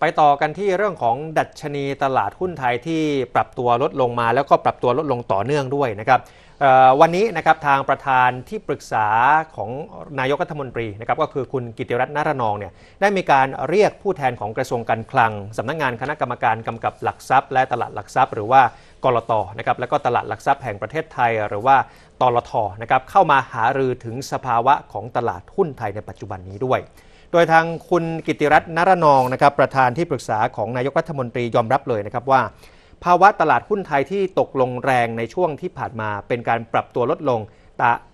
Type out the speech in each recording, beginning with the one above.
ไปต่อกันที่เรื่องของดัชนีตลาดหุ้นไทยที่ปรับตัวลดลงมาแล้วก็ปรับตัวลดลงต่อเนื่องด้วยนะครับวันนี้นะครับทางประธานที่ปรึกษาของนายกรัฐมนตรีนะครับก็คือคุณกิติรัตน์นารนองเนี่ยได้มีการเรียกผู้แทนของกระทรวงการคลังสำนักงงานคณะกรรมการกำกับหลักทรัพย์ และตลาดหลักทรัพย์หรือว่ากรตนะครับแล้วก็ตลาดหลักทรัพย์แห่งประเทศไทยหรือว่าตลทนะครับเข้ามาหารือถึงสภาวะของตลาดหุ้นไทยในปัจจุบันนี้ด้วยดยทางคุณกิติรัตน์นรนองนะครับประธานที่ปรึกษาของนายกรัฐมนตรียอมรับเลยนะครับว่า ภาวะตลาดหุ้นไทยที่ตกลงแรงในช่วงที่ผ่านมาเป็นการปรับตัวลดลง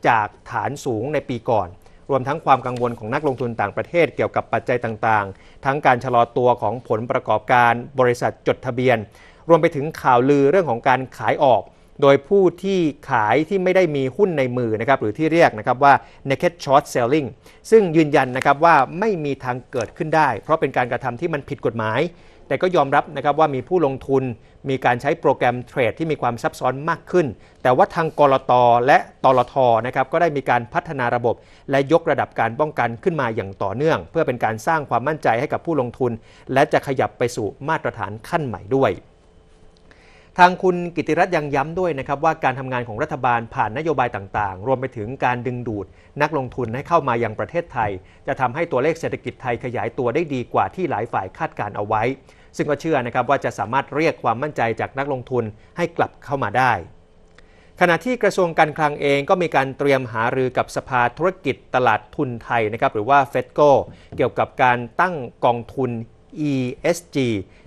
จากฐานสูงในปีก่อน รวมทั้งความกังวลของนักลงทุนต่างประเทศเกี่ยวกับปัจจัยต่างๆ ทั้งการชะลอตัวของผลประกอบการบริษัทจดทะเบียน รวมไปถึงข่าวลือเรื่องของการขายออกโดยผู้ที่ขายที่ไม่ได้มีหุ้นในมือนะครับหรือที่เรียกนะครับว่า naked short selling ซึ่งยืนยันนะครับว่าไม่มีทางเกิดขึ้นได้ เพราะเป็นการกระทำที่มันผิดกฎหมาย แต่ก็ยอมรับนะครับว่ามีผู้ลงทุน มีการใช้โปรแกรมเทรดที่มีความซับซ้อนมากขึ้น แต่ว่าทางกรตและตลทนะครับก็ได้มีการพัฒนาระบบและยกระดับการป้องกันขึ้นมาอย่างต่อเนื่อง เพื่อเป็นการสร้างความมั่นใจให้กับผู้ลงทุน และจะขยับไปสู่มาตรฐานขั้นใหม่ด้วยทางคุณกิติรัตน์ยังย้ำด้วยนะครับว่าการทำงานของรัฐบาลผ่านนโยบายต่างๆ รวมไปถึงการดึงดูดนักลงทุนให้เข้ามายังประเทศไทย จะทำให้ตัวเลขเศรษฐกิจไทยขยายตัวได้ดีกว่าที่หลายฝ่ายคาดการเอาไว้ ซึ่งก็เชื่อนะครับว่าจะสามารถเรียกความมั่นใจจากนักลงทุนให้กลับเข้ามาได้ ขณะที่กระทรวงการคลังเองก็มีการเตรียมหารือกับสภาธุรกิจตลาดทุนไทยนะครับหรือว่าเฟดโกเกี่ยวกับการตั้งกองทุน ESG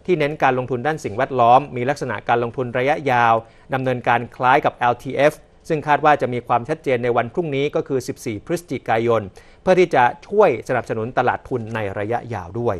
ที่เน้นการลงทุนด้านสิ่งแวดล้อมมีลักษณะการลงทุนระยะยาวดำเนินการคล้ายกับ LTF ซึ่งคาดว่าจะมีความชัดเจนในวันพรุ่งนี้ก็คือ 14 พฤศจิกายน เพื่อที่จะช่วยสนับสนุนตลาดทุนในระยะยาวด้วย